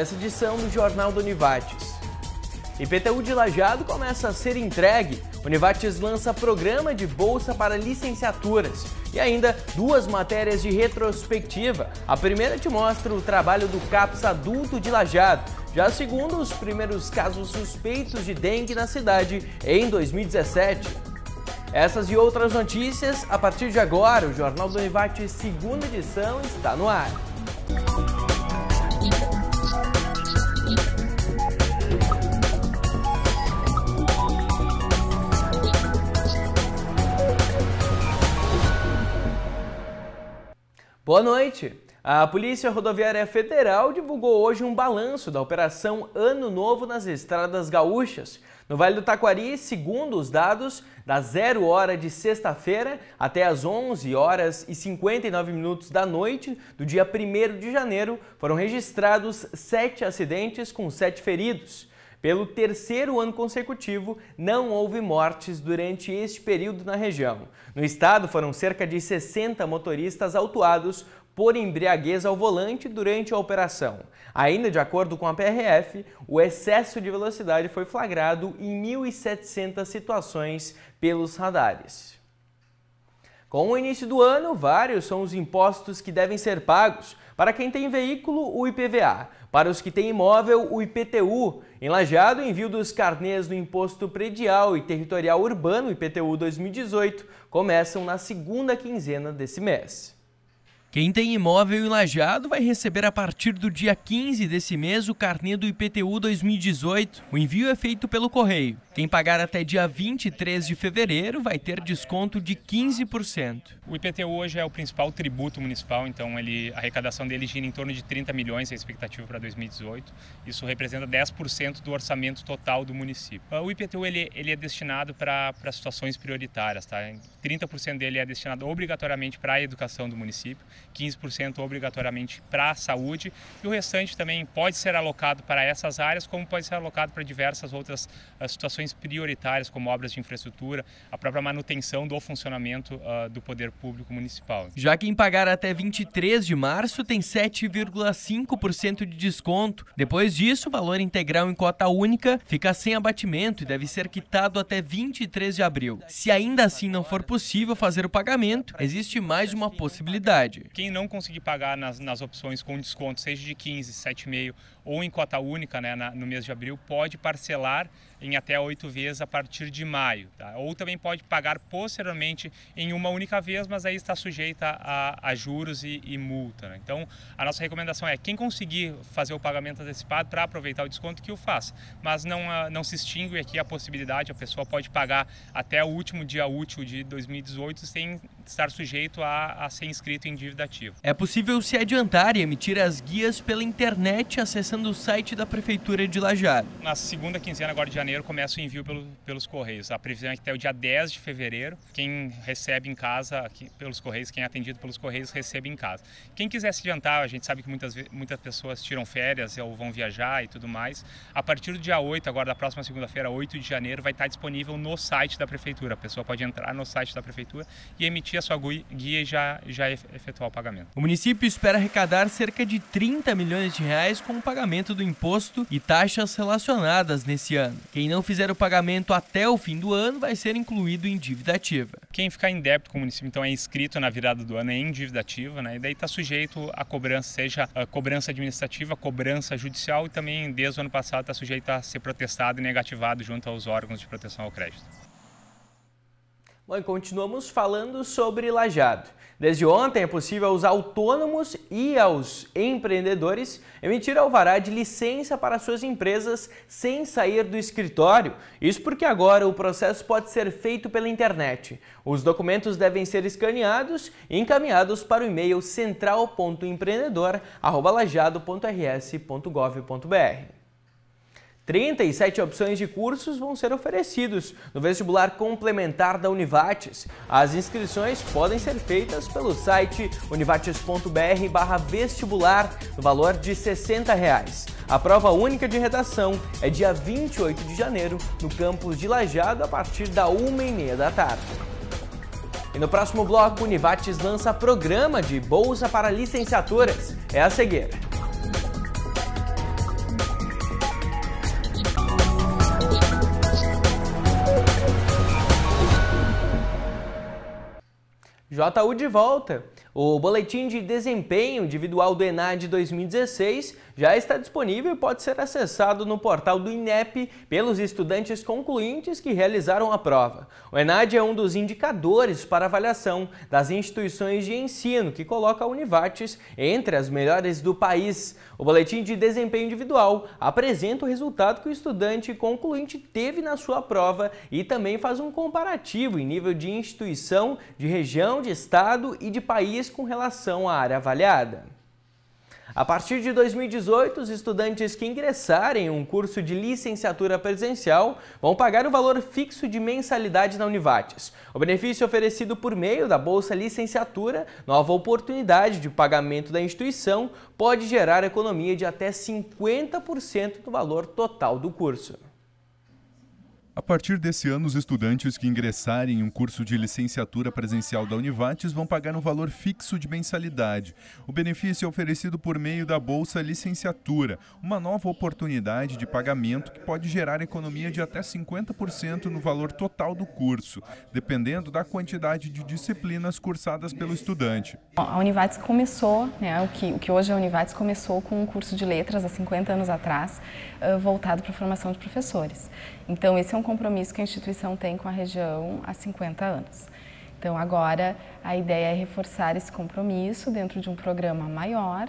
nessa edição do Jornal do Univates. IPTU de Lajado começa a ser entregue. Univates lança programa de bolsa para licenciaturas e ainda duas matérias de retrospectiva. A primeira te mostra o trabalho do CAPS adulto de Lajado. Já a segunda, os primeiros casos suspeitos de dengue na cidade em 2017. Essas e outras notícias a partir de agora. O Jornal do Univates, segunda edição, está no ar. Boa noite! A Polícia Rodoviária Federal divulgou hoje um balanço da Operação Ano Novo nas Estradas Gaúchas. No Vale do Taquari, segundo os dados, da 0 hora de sexta-feira até as 11 horas e 59 minutos da noite do dia 1 de janeiro, foram registrados 7 acidentes com 7 feridos. Pelo terceiro ano consecutivo, não houve mortes durante este período na região. No estado, foram cerca de 60 motoristas autuados por embriaguez ao volante durante a operação. Ainda de acordo com a PRF, o excesso de velocidade foi flagrado em 1.700 situações pelos radares. Com o início do ano, vários são os impostos que devem ser pagos. Para quem tem veículo, o IPVA. Para os que têm imóvel, o IPTU. Em Lajeado, envio dos carnês do Imposto Predial e Territorial Urbano, IPTU 2018, começam na segunda quinzena desse mês. Quem tem imóvel em Lajeado vai receber a partir do dia 15 desse mês o carnê do IPTU 2018. O envio é feito pelo correio. Quem pagar até dia 23 de fevereiro vai ter desconto de 15%. O IPTU hoje é o principal tributo municipal, então ele, a arrecadação dele gira em torno de 30 milhões, é a expectativa para 2018. Isso representa 10% do orçamento total do município. Ah, o IPTU ele, ele é destinado para, para situações prioritárias, tá? 30% dele é destinado obrigatoriamente para a educação do município 15% obrigatoriamente para a saúde e o restante também pode ser alocado para essas áreas, como pode ser alocado para diversas outras ah, situações prioritárias, como obras de infraestrutura, a própria manutenção do funcionamento uh, do poder público municipal. Já quem pagar até 23 de março tem 7,5% de desconto. Depois disso, o valor integral em cota única fica sem abatimento e deve ser quitado até 23 de abril. Se ainda assim não for possível fazer o pagamento, existe mais uma possibilidade. Quem não conseguir pagar nas, nas opções com desconto, seja de 15, 7,5 ou em cota única né, na, no mês de abril, pode parcelar em até oito vezes a partir de maio. Tá? Ou também pode pagar posteriormente em uma única vez, mas aí está sujeita a, a juros e, e multa. Né? Então, a nossa recomendação é quem conseguir fazer o pagamento antecipado para aproveitar o desconto que o faça, mas não, ah, não se extingue aqui a possibilidade, a pessoa pode pagar até o último dia útil de 2018 sem estar sujeito a, a ser inscrito em dívida ativa. É possível se adiantar e emitir as guias pela internet acessando o site da Prefeitura de Lajado. Na segunda quinzena agora de janeiro, janeiro começa o envio pelo, pelos Correios. A previsão é que até o dia 10 de fevereiro, quem recebe em casa aqui, pelos Correios, quem é atendido pelos Correios, recebe em casa. Quem quiser se adiantar, a gente sabe que muitas, muitas pessoas tiram férias ou vão viajar e tudo mais. A partir do dia 8, agora da próxima segunda-feira, 8 de janeiro, vai estar disponível no site da Prefeitura. A pessoa pode entrar no site da Prefeitura e emitir a sua guia e já, já efetuar o pagamento. O município espera arrecadar cerca de 30 milhões de reais com o pagamento do imposto e taxas relacionadas nesse ano. Quem quem não fizer o pagamento até o fim do ano vai ser incluído em dívida ativa. Quem ficar em débito com o município, então, é inscrito na virada do ano é em dívida ativa, né? E daí está sujeito a cobrança, seja a ah, cobrança administrativa, cobrança judicial e também, desde o ano passado, está sujeito a ser protestado e negativado junto aos órgãos de proteção ao crédito. Bom, continuamos falando sobre Lajado. Desde ontem é possível aos autônomos e aos empreendedores emitir alvará de licença para suas empresas sem sair do escritório. Isso porque agora o processo pode ser feito pela internet. Os documentos devem ser escaneados e encaminhados para o e-mail central.empreendedor.lajado.rs.gov.br. 37 opções de cursos vão ser oferecidos no vestibular complementar da Univates. As inscrições podem ser feitas pelo site univates.br/vestibular no valor de R$ 60. Reais. A prova única de redação é dia 28 de janeiro no campus de Lajado a partir da 1h30 da tarde. E no próximo bloco, o Univates lança programa de bolsa para licenciaturas. É a seguir. JU de volta. O boletim de desempenho individual do ENAD 2016 já está disponível e pode ser acessado no portal do INEP pelos estudantes concluintes que realizaram a prova. O ENAD é um dos indicadores para avaliação das instituições de ensino, que coloca a Univates entre as melhores do país. O boletim de desempenho individual apresenta o resultado que o estudante concluinte teve na sua prova e também faz um comparativo em nível de instituição, de região, de estado e de país com relação à área avaliada. A partir de 2018, os estudantes que ingressarem em um curso de licenciatura presencial vão pagar o valor fixo de mensalidade na Univates. O benefício oferecido por meio da Bolsa Licenciatura, nova oportunidade de pagamento da instituição, pode gerar economia de até 50% do valor total do curso. A partir desse ano, os estudantes que ingressarem em um curso de licenciatura presencial da Univates vão pagar um valor fixo de mensalidade. O benefício é oferecido por meio da Bolsa Licenciatura, uma nova oportunidade de pagamento que pode gerar economia de até 50% no valor total do curso, dependendo da quantidade de disciplinas cursadas pelo estudante. A Univates começou, né, o, que, o que hoje é a Univates começou com um curso de letras há 50 anos atrás, eh, voltado para a formação de professores. Então, esse é um compromisso que a instituição tem com a região há 50 anos. Então, agora a ideia é reforçar esse compromisso dentro de um programa maior,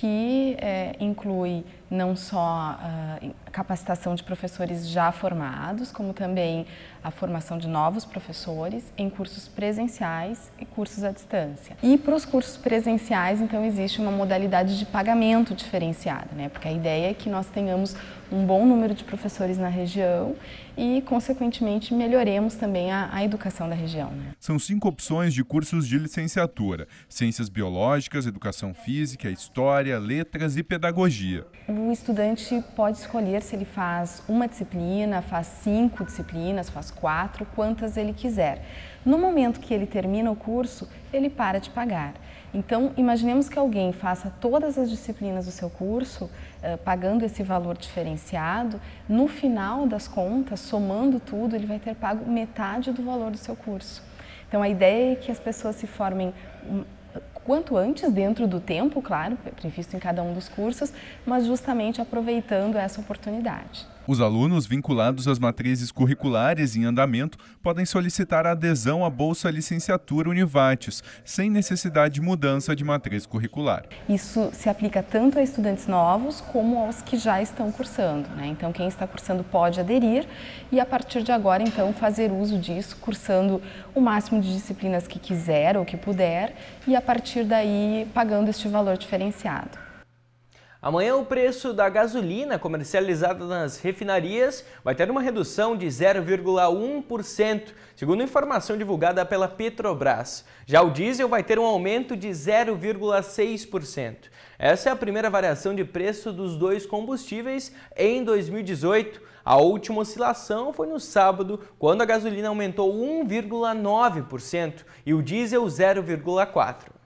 que é, inclui não só a ah, capacitação de professores já formados, como também a formação de novos professores em cursos presenciais e cursos à distância. E para os cursos presenciais, então, existe uma modalidade de pagamento diferenciada, né? porque a ideia é que nós tenhamos um bom número de professores na região e, consequentemente, melhoremos também a, a educação da região. Né? São cinco opções de cursos de licenciatura: Ciências Biológicas, Educação Física, História História, Letras e Pedagogia. O estudante pode escolher se ele faz uma disciplina, faz cinco disciplinas, faz quatro, quantas ele quiser. No momento que ele termina o curso, ele para de pagar. Então, imaginemos que alguém faça todas as disciplinas do seu curso, eh, pagando esse valor diferenciado, no final das contas, somando tudo, ele vai ter pago metade do valor do seu curso. Então, a ideia é que as pessoas se formem hum, quanto antes dentro do tempo, claro, previsto em cada um dos cursos, mas justamente aproveitando essa oportunidade. Os alunos vinculados às matrizes curriculares em andamento podem solicitar a adesão à Bolsa Licenciatura Univates, sem necessidade de mudança de matriz curricular. Isso se aplica tanto a estudantes novos como aos que já estão cursando. Né? Então, quem está cursando pode aderir e, a partir de agora, então, fazer uso disso, cursando o máximo de disciplinas que quiser ou que puder e, a partir daí, pagando este valor diferenciado. Amanhã o preço da gasolina comercializada nas refinarias vai ter uma redução de 0,1%, segundo informação divulgada pela Petrobras. Já o diesel vai ter um aumento de 0,6%. Essa é a primeira variação de preço dos dois combustíveis em 2018. A última oscilação foi no sábado, quando a gasolina aumentou 1,9% e o diesel 0,4%.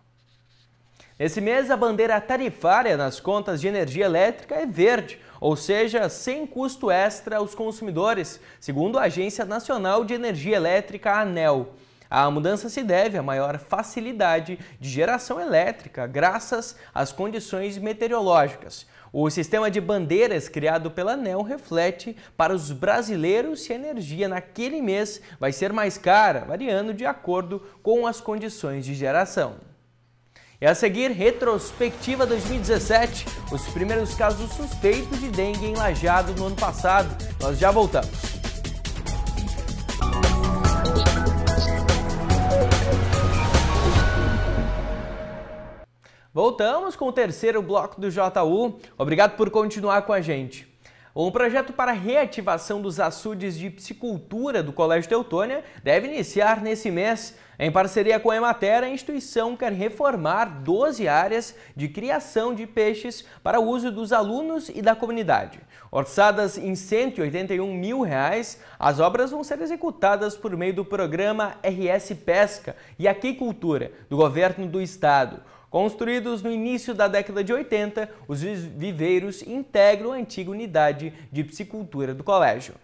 Esse mês, a bandeira tarifária nas contas de energia elétrica é verde, ou seja, sem custo extra aos consumidores, segundo a Agência Nacional de Energia Elétrica, ANEL. A mudança se deve à maior facilidade de geração elétrica, graças às condições meteorológicas. O sistema de bandeiras criado pela ANEL reflete para os brasileiros se a energia naquele mês vai ser mais cara, variando de acordo com as condições de geração. E é a seguir, retrospectiva 2017, os primeiros casos suspeitos de dengue em Lajado no ano passado. Nós já voltamos. Voltamos com o terceiro bloco do JU. Obrigado por continuar com a gente. Um projeto para reativação dos açudes de piscicultura do Colégio Teutônia deve iniciar nesse mês. Em parceria com a Emater, a instituição quer reformar 12 áreas de criação de peixes para o uso dos alunos e da comunidade. Orçadas em R$ 181 mil, reais, as obras vão ser executadas por meio do programa RS Pesca e Aquicultura do Governo do Estado. Construídos no início da década de 80, os viveiros integram a antiga unidade de psicultura do colégio.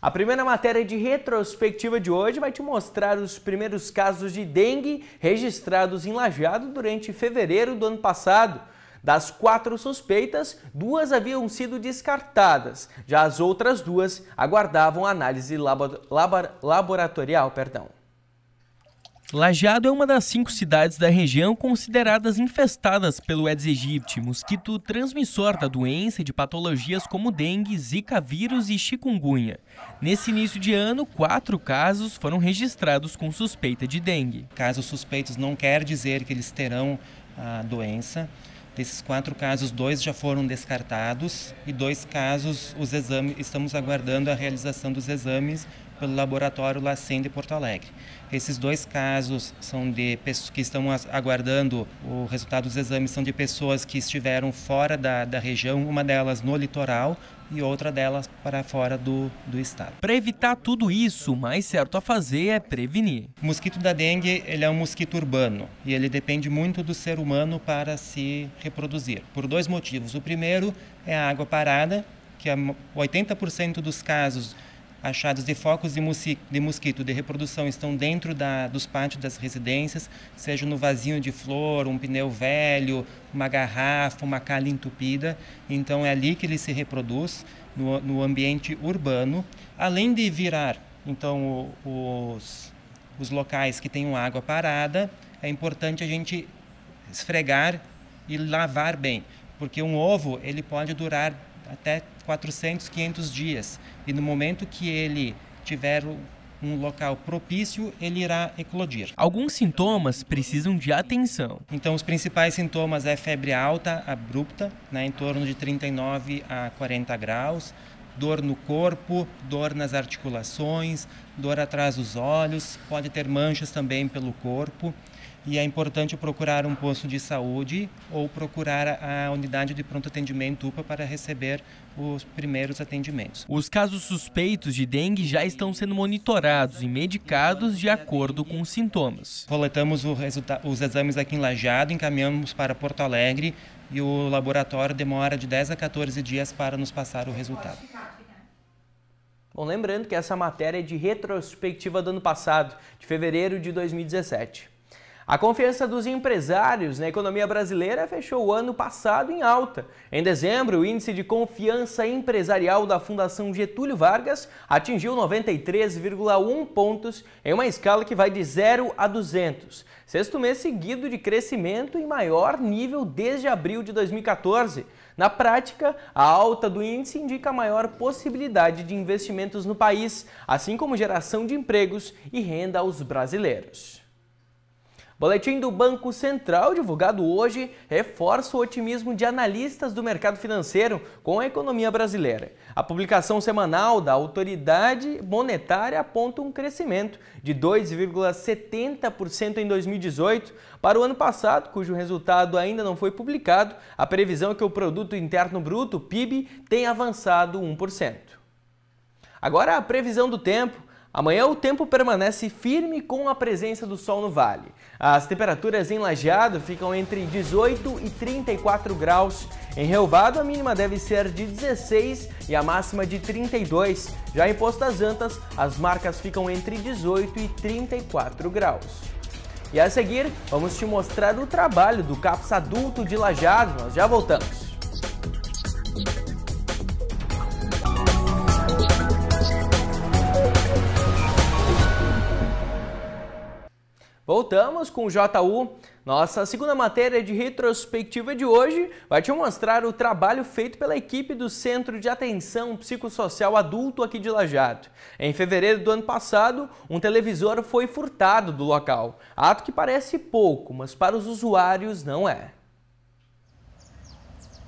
A primeira matéria de retrospectiva de hoje vai te mostrar os primeiros casos de dengue registrados em Lajeado durante fevereiro do ano passado. Das quatro suspeitas, duas haviam sido descartadas, já as outras duas aguardavam análise laboratorial. Perdão. Lajeado é uma das cinco cidades da região consideradas infestadas pelo Aedes aegypti, mosquito transmissor da doença e de patologias como dengue, zika vírus e chikungunya. Nesse início de ano, quatro casos foram registrados com suspeita de dengue. Casos suspeitos não quer dizer que eles terão a ah, doença. Desses quatro casos, dois já foram descartados e dois casos, os exames, estamos aguardando a realização dos exames pelo laboratório Lacen de Porto Alegre. Esses dois casos são de pessoas que estão aguardando o resultado dos exames, são de pessoas que estiveram fora da, da região, uma delas no litoral, e outra delas para fora do, do estado. Para evitar tudo isso, o mais certo a fazer é prevenir. O mosquito da dengue ele é um mosquito urbano e ele depende muito do ser humano para se reproduzir, por dois motivos. O primeiro é a água parada, que é 80% dos casos achados de focos de, mosquito, de mosquito de reprodução estão dentro da, dos pátios das residências, seja no vasinho de flor, um pneu velho, uma garrafa, uma calha entupida. Então é ali que ele se reproduz, no, no ambiente urbano, além de virar então o, os, os locais que tenham água parada, é importante a gente esfregar e lavar bem, porque um ovo ele pode durar até 400, 500 dias. E no momento que ele tiver um local propício, ele irá eclodir. Alguns sintomas precisam de atenção. Então, os principais sintomas é febre alta, abrupta, né, em torno de 39 a 40 graus, dor no corpo, dor nas articulações, dor atrás dos olhos, pode ter manchas também pelo corpo e é importante procurar um posto de saúde ou procurar a unidade de pronto atendimento UPA para receber os primeiros atendimentos. Os casos suspeitos de dengue já estão sendo monitorados e medicados de acordo com os sintomas. Coletamos os exames aqui em Lajado, encaminhamos para Porto Alegre e o laboratório demora de 10 a 14 dias para nos passar o resultado. Bom, lembrando que essa matéria é de retrospectiva do ano passado, de fevereiro de 2017. A confiança dos empresários na economia brasileira fechou o ano passado em alta. Em dezembro, o índice de confiança empresarial da Fundação Getúlio Vargas atingiu 93,1 pontos em uma escala que vai de 0 a 200. Sexto mês seguido de crescimento em maior nível desde abril de 2014. Na prática, a alta do índice indica maior possibilidade de investimentos no país, assim como geração de empregos e renda aos brasileiros. Boletim do Banco Central, divulgado hoje, reforça o otimismo de analistas do mercado financeiro com a economia brasileira. A publicação semanal da autoridade monetária aponta um crescimento de 2,70% em 2018. Para o ano passado, cujo resultado ainda não foi publicado, a previsão é que o Produto Interno Bruto, PIB, tenha avançado 1%. Agora a previsão do tempo. Amanhã o tempo permanece firme com a presença do sol no vale. As temperaturas em Lajeado ficam entre 18 e 34 graus. Em Relvado, a mínima deve ser de 16 e a máxima de 32. Já em Postas Antas, as marcas ficam entre 18 e 34 graus. E a seguir, vamos te mostrar o trabalho do CAPS adulto de Lajeado. Nós já voltamos. Voltamos com o JU. Nossa segunda matéria de retrospectiva de hoje vai te mostrar o trabalho feito pela equipe do Centro de Atenção Psicossocial Adulto aqui de Lajado. Em fevereiro do ano passado, um televisor foi furtado do local. Ato que parece pouco, mas para os usuários não é.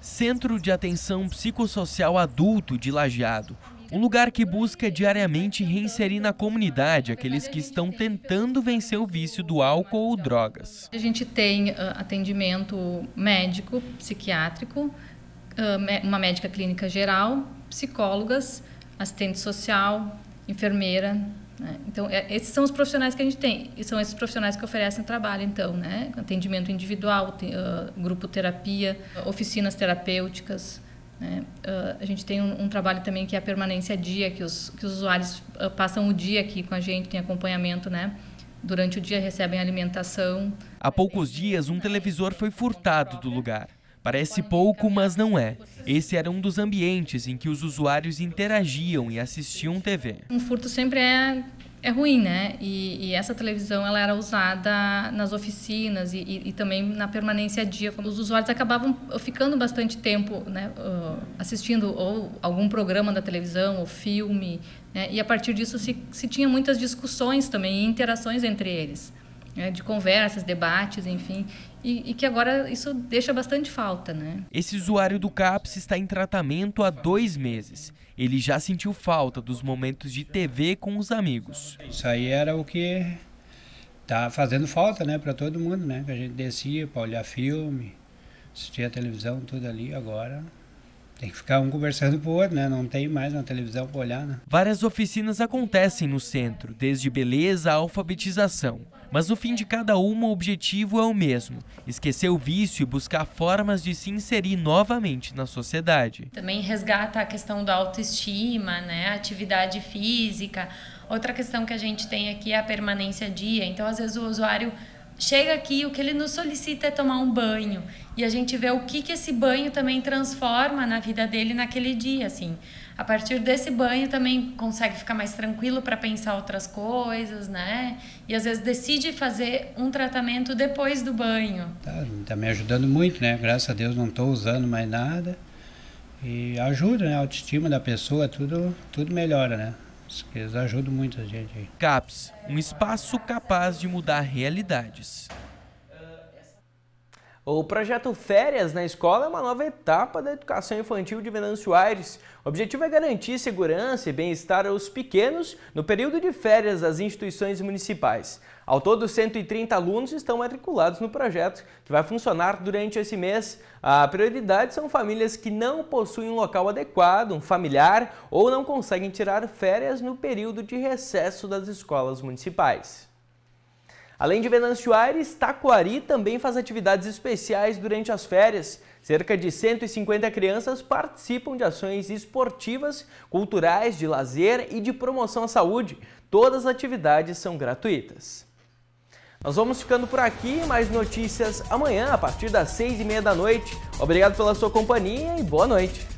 Centro de Atenção Psicossocial Adulto de Lajado um lugar que busca diariamente reinserir na comunidade aqueles que estão tentando vencer o vício do álcool ou drogas. A gente tem ah, atendimento médico, psiquiátrico, ah, uma médica clínica geral, psicólogas, assistente social, enfermeira, né? então, é, esses são os profissionais que a gente tem, e são esses profissionais que oferecem trabalho, então, né? Atendimento individual, ah, grupo terapia, oficinas terapêuticas. Né? Uh, a gente tem um, um, trabalho também que é a permanência a dia, que os, que os usuários uh, passam o dia aqui com a gente, tem acompanhamento, né? Durante o dia recebem alimentação. Há poucos dias, um televisor foi furtado do lugar. Parece pouco, mas não é. Esse era um dos ambientes em que os usuários interagiam e assistiam TV. Um furto sempre é é ruim, né? E, e, essa televisão ela era usada nas oficinas e, e, e, também na permanência a dia. Os usuários acabavam ficando bastante tempo né, ah, assistindo ou algum programa da televisão ou filme. Né? E a partir disso se, se tinha muitas discussões também e interações entre eles, né? de conversas, debates, enfim e, e, que agora isso deixa bastante falta, né? Esse usuário do CAPS está em tratamento há dois meses. Ele já sentiu falta dos momentos de TV com os amigos. Isso aí era o que tá fazendo falta, né, para todo mundo, né? Que a gente descia para olhar filme, assistir a televisão, tudo ali agora tem que ficar um conversando com o outro, né? Não tem mais na televisão para olhar, né? Várias oficinas acontecem no centro, desde beleza à alfabetização. Mas no fim de cada uma, o objetivo é o mesmo: esquecer o vício e buscar formas de se inserir novamente na sociedade. Também resgata a questão da autoestima, né? Atividade física. Outra questão que a gente tem aqui é a permanência dia. Então, às vezes, o usuário chega aqui o que ele nos solicita é tomar um banho e a gente vê o que que esse banho também transforma na vida dele naquele dia assim a partir desse banho também consegue ficar mais tranquilo para pensar outras coisas né e às vezes decide fazer um tratamento depois do banho tá, tá me ajudando muito né graças a Deus não estou usando mais nada e ajuda né a autoestima da pessoa tudo tudo melhora né eles ajudam muito a gente aí. CAPS, um espaço capaz de mudar realidades. O projeto Férias na Escola é uma nova etapa da educação infantil de Venâncio Aires. O objetivo é garantir segurança e bem-estar aos pequenos no período de férias das instituições municipais. Ao todo, 130 alunos estão matriculados no projeto, que vai funcionar durante esse mês. A prioridade são famílias que não possuem um local adequado, um familiar ou não conseguem tirar férias no período de recesso das escolas municipais. Além de Venâncio Aires, Taquari também faz atividades especiais durante as férias. Cerca de 150 crianças participam de ações esportivas, culturais, de lazer e de promoção à saúde. Todas as atividades são gratuitas. Nós vamos ficando por aqui, mais notícias amanhã a partir das seis e meia da noite. Obrigado pela sua companhia e boa noite.